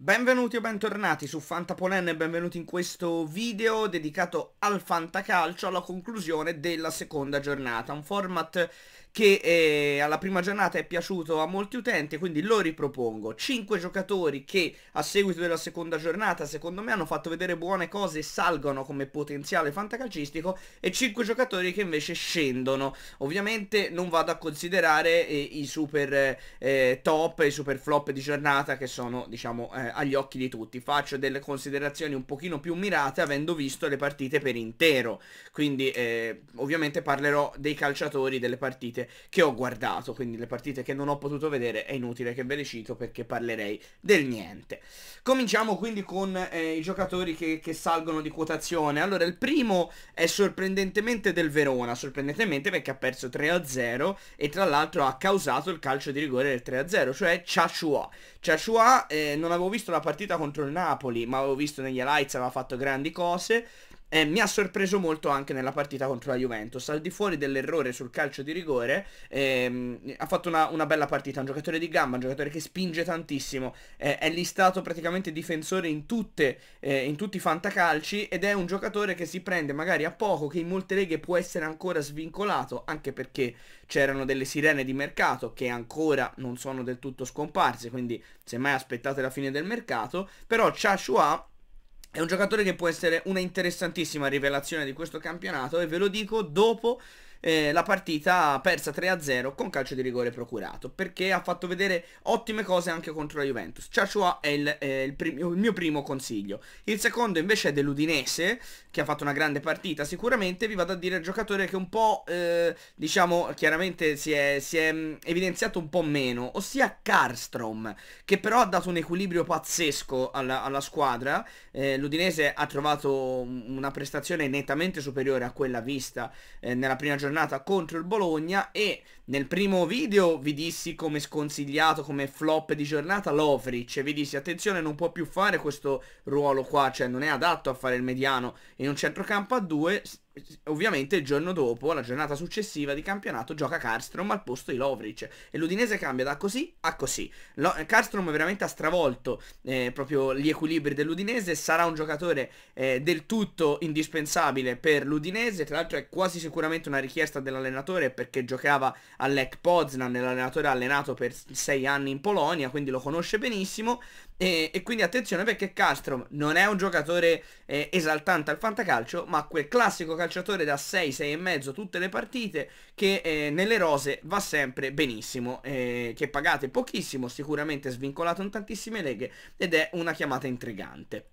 Benvenuti o bentornati su Fantapolen e benvenuti in questo video dedicato al fantacalcio alla conclusione della seconda giornata, un format che eh, alla prima giornata è piaciuto a molti utenti, quindi lo ripropongo. 5 giocatori che a seguito della seconda giornata secondo me hanno fatto vedere buone cose e salgono come potenziale fantacalcistico e 5 giocatori che invece scendono. Ovviamente non vado a considerare eh, i super eh, top, i super flop di giornata che sono diciamo eh, agli occhi di tutti. Faccio delle considerazioni un pochino più mirate avendo visto le partite per intero, quindi eh, ovviamente parlerò dei calciatori delle partite partite che ho guardato, quindi le partite che non ho potuto vedere è inutile che ve le cito perché parlerei del niente. Cominciamo quindi con eh, i giocatori che, che salgono di quotazione. Allora il primo è sorprendentemente del Verona, sorprendentemente perché ha perso 3-0 e tra l'altro ha causato il calcio di rigore del 3-0, cioè Ciaciua. Ciaciua eh, non avevo visto la partita contro il Napoli, ma avevo visto negli highlights, aveva fatto grandi cose eh, mi ha sorpreso molto anche nella partita contro la Juventus, al di fuori dell'errore sul calcio di rigore, ehm, ha fatto una, una, bella partita, un giocatore di gamba, un giocatore che spinge tantissimo, eh, è listato praticamente difensore in, tutte, eh, in tutti i fantacalci ed è un giocatore che si prende magari a poco, che in molte leghe può essere ancora svincolato, anche perché c'erano delle sirene di mercato che ancora non sono del tutto scomparse, quindi semmai aspettate la fine del mercato, però Chashua è un giocatore che può essere una interessantissima rivelazione di questo campionato e ve lo dico dopo eh, la partita persa 3-0 con calcio di rigore procurato, perché ha fatto vedere ottime cose anche contro la Juventus. Ciacciua è il, eh, il, il mio primo consiglio. Il secondo invece è dell'Udinese, che ha fatto una grande partita sicuramente, vi vado a dire il giocatore che un po', eh, diciamo, chiaramente si è, si è mm, evidenziato un po' meno, ossia Karstrom che però ha dato un equilibrio pazzesco alla, alla squadra. Eh, L'Udinese ha trovato una prestazione nettamente superiore a quella vista eh, nella prima giornata giornata contro il Bologna e nel primo video vi dissi come sconsigliato, come flop di giornata Lovric cioè, e vi dissi attenzione non può più fare questo ruolo qua, cioè non è adatto a fare il mediano in un centrocampo a due, ovviamente il giorno dopo, la giornata successiva di campionato, gioca Karstrom al posto di Lovric e l'Udinese cambia da così a così. Lo, eh, Karstrom veramente ha stravolto eh, proprio gli equilibri dell'Udinese, sarà un giocatore eh, del tutto indispensabile per l'Udinese, tra l'altro è quasi sicuramente una richiesta dell'allenatore perché giocava all'Ek Poznan, l'allenatore ha allenato per sei anni in Polonia, quindi lo conosce benissimo e, e quindi attenzione perché Karstrom non è un giocatore eh, esaltante al fantacalcio, ma quel classico calciatore calciatore da 6, 6 e mezzo tutte le partite che eh, nelle rose va sempre benissimo, eh, che pagate pochissimo, sicuramente svincolato in tantissime leghe ed è una chiamata intrigante.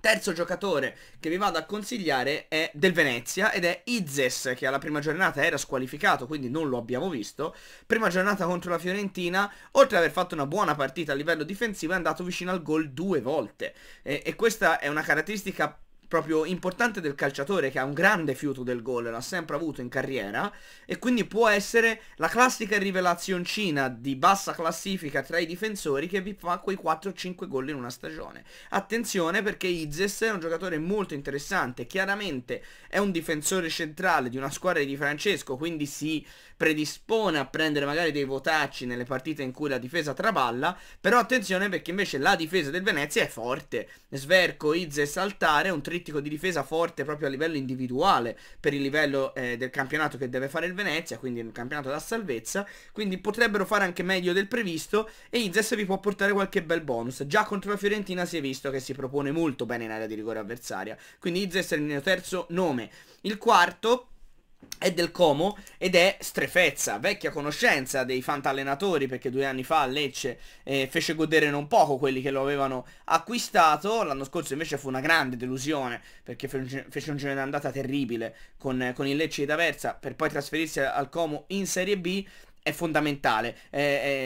Terzo giocatore che vi vado a consigliare è del Venezia ed è Izzes che alla prima giornata era squalificato quindi non lo abbiamo visto. Prima giornata contro la Fiorentina, oltre ad aver fatto una buona partita a livello difensivo è andato vicino al gol due volte e, e questa è una caratteristica proprio importante del calciatore che ha un grande fiuto del gol, l'ha sempre avuto in carriera e quindi può essere la classica rivelazioncina di bassa classifica tra i difensori che vi fa quei 4-5 gol in una stagione. Attenzione perché Izzes è un giocatore molto interessante, chiaramente è un difensore centrale di una squadra di Francesco, quindi si... Sì, predispone a prendere magari dei votacci nelle partite in cui la difesa traballa, però attenzione perché invece la difesa del Venezia è forte. Sverco, Izze e Saltare, un trittico di difesa forte proprio a livello individuale per il livello eh, del campionato che deve fare il Venezia, quindi un campionato da salvezza, quindi potrebbero fare anche meglio del previsto e Izze vi può portare qualche bel bonus. Già contro la Fiorentina si è visto che si propone molto bene in area di rigore avversaria, quindi Izze è il mio terzo nome. Il quarto è del Como ed è strefezza, vecchia conoscenza dei fantallenatori perché due anni fa Lecce eh, fece godere non poco quelli che lo avevano acquistato, l'anno scorso invece fu una grande delusione perché fece un giro d'andata terribile con, con, il Lecce di Taversa per poi trasferirsi al Como in Serie B è fondamentale. È,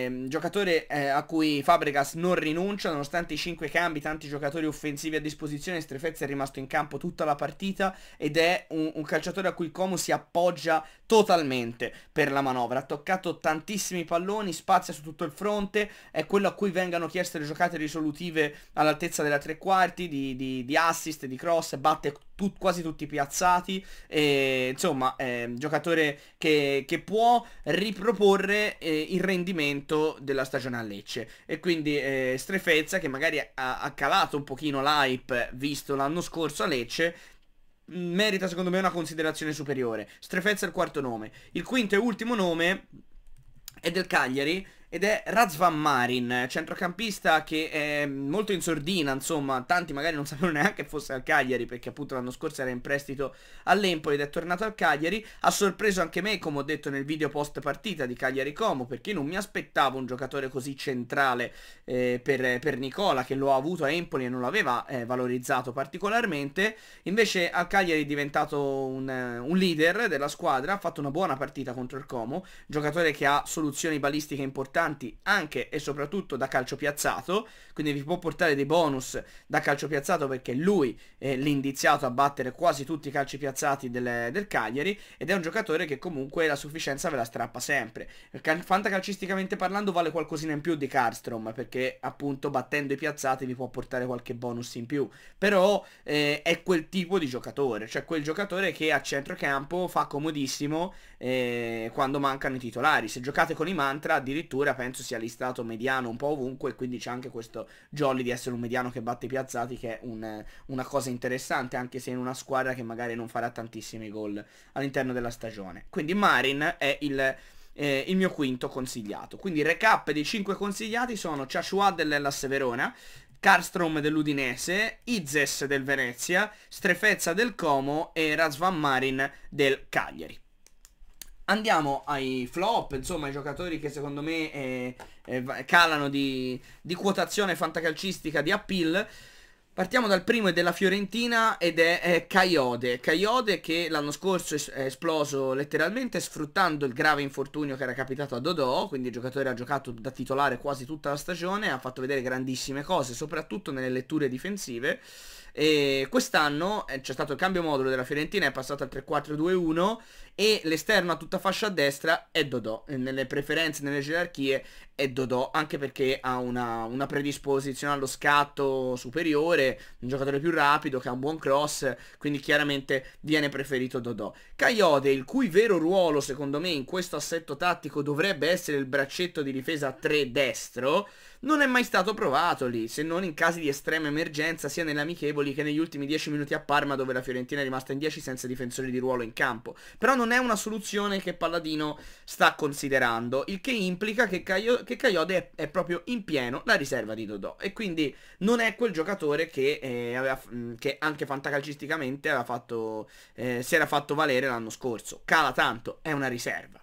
è giocatore eh, a cui Fabregas non rinuncia, nonostante i 5 cambi, tanti giocatori offensivi a disposizione, Strefezza è rimasto in campo tutta la partita ed è un, un calciatore a cui Como si appoggia totalmente per la manovra. Ha toccato tantissimi palloni, spazia su tutto il fronte, è quello a cui vengano chieste le giocate risolutive all'altezza della tre quarti, di, di, di assist, di cross, batte tut, quasi tutti piazzati, e, insomma eh, giocatore che, che, può riproporre eh, il rendimento della stagione a Lecce e quindi eh, Strefezza che magari ha, ha calato un pochino l'hype visto l'anno scorso a Lecce mm, merita secondo me una considerazione superiore. Strefezza è il quarto nome. Il quinto e ultimo nome è del Cagliari ed è Razvan Marin, centrocampista che è molto in sordina, insomma, tanti magari non sapevano neanche fosse al Cagliari perché appunto l'anno scorso era in prestito all'Empoli ed è tornato al Cagliari, ha sorpreso anche me come ho detto nel video post partita di Cagliari Como perché non mi aspettavo un giocatore così centrale eh, per, per, Nicola che lo ha avuto a Empoli e non l'aveva eh, valorizzato particolarmente, invece al Cagliari è diventato un, eh, un leader della squadra, ha fatto una buona partita contro il Como, giocatore che ha soluzioni balistiche importanti importanti anche e soprattutto da calcio piazzato, quindi vi può portare dei bonus da calcio piazzato perché lui è l'indiziato a battere quasi tutti i calci piazzati del, del Cagliari ed è un giocatore che comunque la sufficienza ve la strappa sempre. Fantacalcisticamente parlando vale qualcosina in più di Karstrom perché appunto battendo i piazzati vi può portare qualche bonus in più, però eh, è quel tipo di giocatore, cioè quel giocatore che a centrocampo fa comodissimo eh, quando mancano i titolari, se giocate con i mantra addirittura Oliveira penso sia listato mediano un po' ovunque, e quindi c'è anche questo jolly di essere un mediano che batte i piazzati, che è un, una cosa interessante, anche se in una squadra che magari non farà tantissimi gol all'interno della stagione. Quindi Marin è il... Eh, il mio quinto consigliato. Quindi recap dei 5 consigliati sono Ciasciua dell'Ellas Verona, Karlstrom dell'Udinese, Izes del Venezia, Strefezza del Como e Razvan Marin del Cagliari. Andiamo ai flop, insomma ai giocatori che secondo me eh, eh, calano di, di quotazione fantacalcistica, di appeal. Partiamo dal primo e della Fiorentina ed è eh, Caiode. Caiode che l'anno scorso è esploso letteralmente sfruttando il grave infortunio che era capitato a Dodò, quindi il giocatore ha giocato da titolare quasi tutta la stagione, ha fatto vedere grandissime cose, soprattutto nelle letture difensive. E quest'anno eh, c'è stato il cambio modulo della Fiorentina, è passato al 3-4-2-1 e l'esterno a tutta fascia a destra è Dodò, nelle preferenze, nelle gerarchie è Dodò, anche perché ha una, una predisposizione allo scatto superiore, un giocatore più rapido che ha un buon cross, quindi chiaramente viene preferito Dodò. Caiode, il cui vero ruolo secondo me in questo assetto tattico dovrebbe essere il braccetto di difesa a 3 destro, non è mai stato provato lì, se non in casi di estrema emergenza sia nelle amichevoli che negli ultimi 10 minuti a Parma dove la Fiorentina è rimasta in 10 senza difensori di ruolo in campo. Però non non è una soluzione che Palladino sta considerando, il che implica che, Caio che Caiode è, è, proprio in pieno la riserva di Dodò e quindi non è quel giocatore che, eh, aveva, che anche fantacalcisticamente fatto, eh, si era fatto valere l'anno scorso. Cala tanto, è una riserva.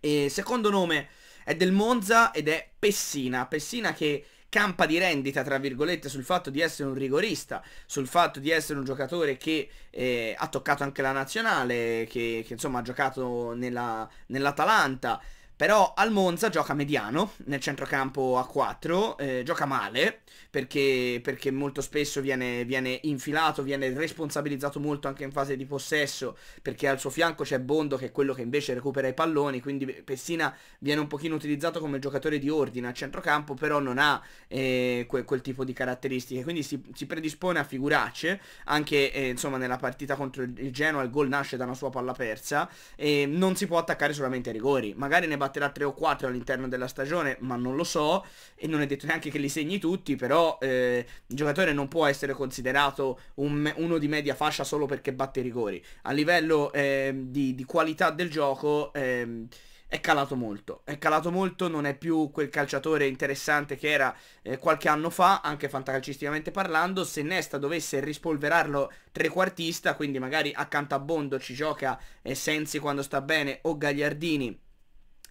E secondo nome è del Monza ed è Pessina, Pessina che campa di rendita, tra virgolette, sul fatto di essere un rigorista, sul fatto di essere un giocatore che eh, ha toccato anche la nazionale, che, che insomma ha giocato nella, nell'Atalanta. Però al Monza gioca mediano nel centrocampo a 4, eh, gioca male perché, perché molto spesso viene, viene, infilato, viene responsabilizzato molto anche in fase di possesso perché al suo fianco c'è Bondo che è quello che invece recupera i palloni, quindi Pessina viene un pochino utilizzato come giocatore di ordine al centrocampo, però non ha eh, que quel tipo di caratteristiche, quindi si, si predispone a figuracce, anche eh, insomma nella partita contro il Genoa il gol nasce da una sua palla persa e non si può attaccare solamente ai rigori, magari ne batterà 3 o 4 all'interno della stagione, ma non lo so, e non è detto neanche che li segni tutti, però eh, il giocatore non può essere considerato un, uno di media fascia solo perché batte i rigori. A livello eh, di, di, qualità del gioco... Eh, è calato molto, è calato molto, non è più quel calciatore interessante che era eh, qualche anno fa, anche fantacalcisticamente parlando, se Nesta dovesse rispolverarlo trequartista, quindi magari accanto a Bondo ci gioca eh, Sensi quando sta bene o Gagliardini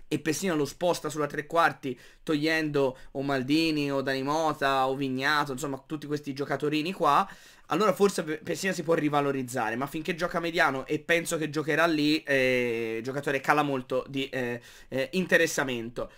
e Pessina lo sposta sulla tre quarti togliendo o Maldini o Danimota o Vignato, insomma tutti questi giocatorini qua, allora forse Pessina si può rivalorizzare, ma finché gioca mediano e penso che giocherà lì, eh, il giocatore cala molto di eh, eh, interessamento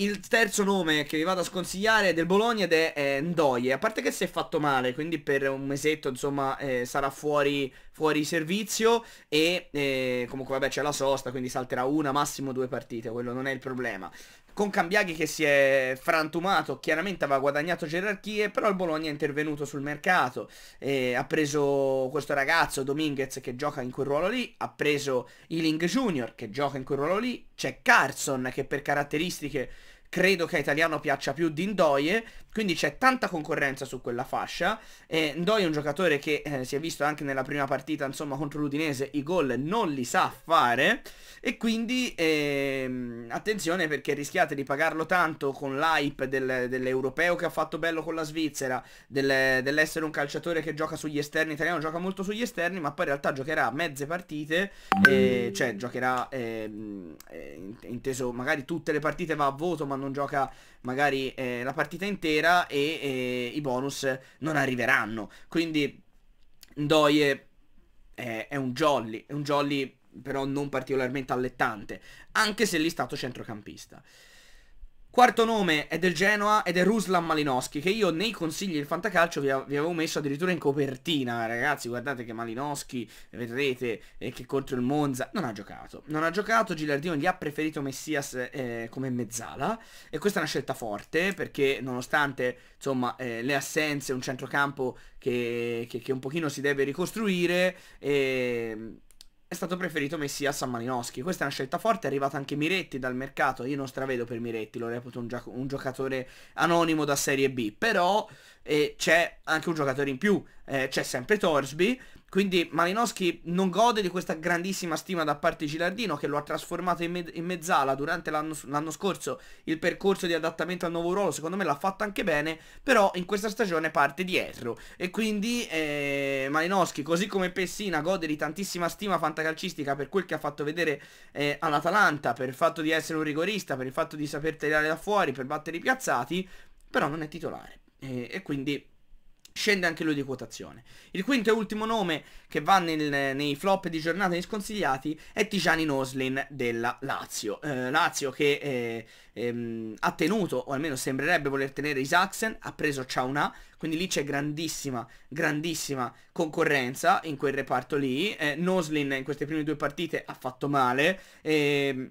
il terzo nome che vi vado a sconsigliare è del Bologna ed è eh, Ndoye. A parte che si è fatto male, quindi per un mesetto insomma eh, sarà fuori, fuori servizio e eh, comunque vabbè c'è la sosta, quindi salterà una, massimo due partite, quello non è il problema. Con Cambiaghi che si è frantumato, chiaramente aveva guadagnato gerarchie, però il Bologna è intervenuto sul mercato, eh, ha preso questo ragazzo Dominguez che gioca in quel ruolo lì, ha preso Ealing Junior che gioca in quel ruolo lì, c'è Carson che per caratteristiche credo che a italiano piaccia più Dindoie quindi c'è tanta concorrenza su quella fascia. E Ndoi è un giocatore che eh, si è visto anche nella prima partita, insomma, contro l'Udinese, i gol non li sa fare. E quindi eh, attenzione perché rischiate di pagarlo tanto con l'hype del, dell'europeo che ha fatto bello con la Svizzera, del, dell'essere un calciatore che gioca sugli esterni italiano, gioca molto sugli esterni, ma poi in realtà giocherà mezze partite, eh, cioè giocherà ehm, eh, inteso magari tutte le partite va a voto, ma non gioca magari eh, la partita intera sera e, e i bonus non arriveranno. Quindi Ndoye è, è un jolly, è un jolly però non particolarmente allettante, anche se lì è stato centrocampista. Quarto nome è del Genoa ed è Ruslan Malinowski, che io nei consigli del fantacalcio vi, avevo messo addirittura in copertina, ragazzi, guardate che Malinowski, vedrete, eh, che contro il Monza non ha giocato. Non ha giocato, Gilardino gli ha preferito Messias eh, come mezzala e questa è una scelta forte perché nonostante insomma, eh, le assenze, un centrocampo che, che, che, un pochino si deve ricostruire... Eh, è stato preferito Messias a Malinowski. Questa è una scelta forte, è arrivata anche Miretti dal mercato, io non stravedo per Miretti, lo reputo un, un giocatore anonimo da Serie B, però eh, c'è anche un giocatore in più, eh, c'è sempre Torsby, quindi Malinowski non gode di questa grandissima stima da parte di Gilardino che lo ha trasformato in, me in mezzala durante l'anno scorso il percorso di adattamento al nuovo ruolo secondo me l'ha fatto anche bene però in questa stagione parte dietro e quindi eh, Malinowski così come Pessina gode di tantissima stima fantacalcistica per quel che ha fatto vedere eh, all'Atalanta per il fatto di essere un rigorista per il fatto di saper tirare da fuori per battere i piazzati però non è titolare e, e quindi scende anche lui di quotazione. Il quinto e ultimo nome che va nel, nei flop di giornata di sconsigliati è Tijani Noslin della Lazio. Eh, Lazio che eh, ehm, ha tenuto, o almeno sembrerebbe voler tenere Isaacsen, ha preso Ciauna, quindi lì c'è grandissima, grandissima concorrenza in quel reparto lì. Eh, Noslin in queste prime due partite ha fatto male. Ehm,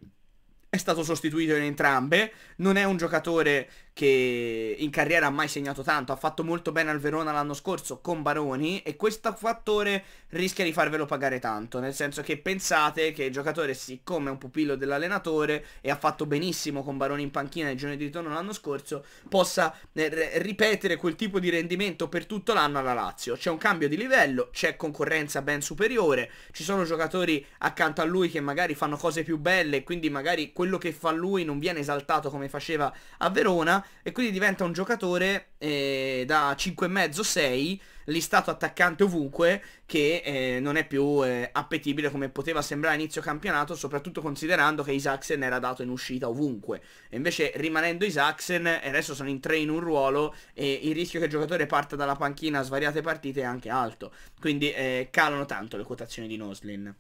è stato sostituito in entrambe, non è un giocatore che in carriera ha mai segnato tanto, ha fatto molto bene al Verona l'anno scorso con Baroni e questo fattore rischia di farvelo pagare tanto, nel senso che pensate che il giocatore siccome è un pupillo dell'allenatore e ha fatto benissimo con Baroni in panchina il giorno di ritorno l'anno scorso, possa eh, ripetere quel tipo di rendimento per tutto l'anno alla Lazio. C'è un cambio di livello, c'è concorrenza ben superiore, ci sono giocatori accanto a lui che magari fanno cose più belle, quindi magari quello che fa lui non viene esaltato come faceva a Verona e quindi diventa un giocatore eh, da 5,5-6, listato attaccante ovunque, che eh, non è più eh, appetibile come poteva sembrare a inizio campionato, soprattutto considerando che Isaacsen era dato in uscita ovunque. E invece rimanendo Isaacsen, e adesso sono in tre in un ruolo e il rischio che il giocatore parta dalla panchina a svariate partite è anche alto. Quindi eh, calano tanto le quotazioni di Noslin.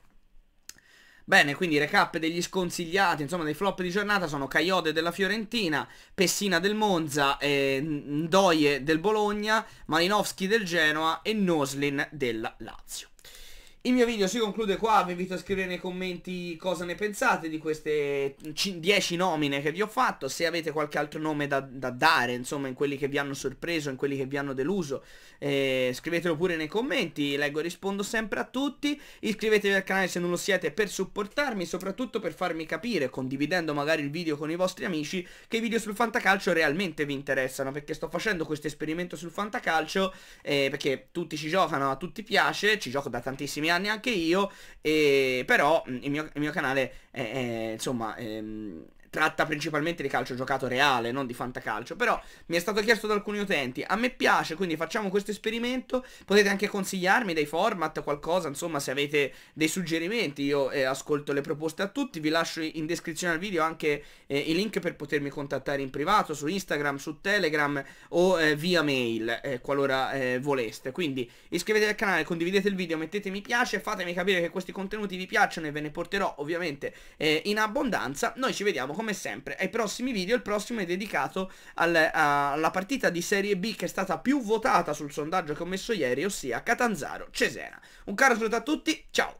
Bene, quindi recap degli sconsigliati, insomma dei flop di giornata sono Caiode della Fiorentina, Pessina del Monza, eh, Ndoye del Bologna, Malinowski del Genoa e Noslin della Lazio. Il mio video si conclude qua, vi invito a scrivere nei commenti cosa ne pensate di queste 10 nomine che vi ho fatto, se avete qualche altro nome da, da, dare, insomma in quelli che vi hanno sorpreso, in quelli che vi hanno deluso, eh, scrivetelo pure nei commenti, leggo e rispondo sempre a tutti, iscrivetevi al canale se non lo siete per supportarmi, soprattutto per farmi capire, condividendo magari il video con i vostri amici, che i video sul fantacalcio realmente vi interessano, perché sto facendo questo esperimento sul fantacalcio, eh, perché tutti ci giocano, a tutti piace, ci gioco da tantissimi anni, neanche io, e, eh, però mm, il mio, il mio canale, è, è, insomma... È, ehm, tratta principalmente di calcio giocato reale, non di fantacalcio, però mi è stato chiesto da alcuni utenti, a me piace, quindi facciamo questo esperimento, potete anche consigliarmi dei format, qualcosa, insomma se avete dei suggerimenti, io eh, ascolto le proposte a tutti, vi lascio in descrizione al video anche eh, i link per potermi contattare in privato, su Instagram, su Telegram o eh, via mail, eh, qualora eh, voleste, quindi iscrivetevi al canale, condividete il video, mettete mi piace, fatemi capire che questi contenuti vi piacciono e ve ne porterò ovviamente eh, in abbondanza, noi ci vediamo come come sempre ai prossimi video, il prossimo è dedicato al, a, alla partita di Serie B che è stata più votata sul sondaggio che ho messo ieri, ossia Catanzaro-Cesena. Un caro saluto a tutti, ciao!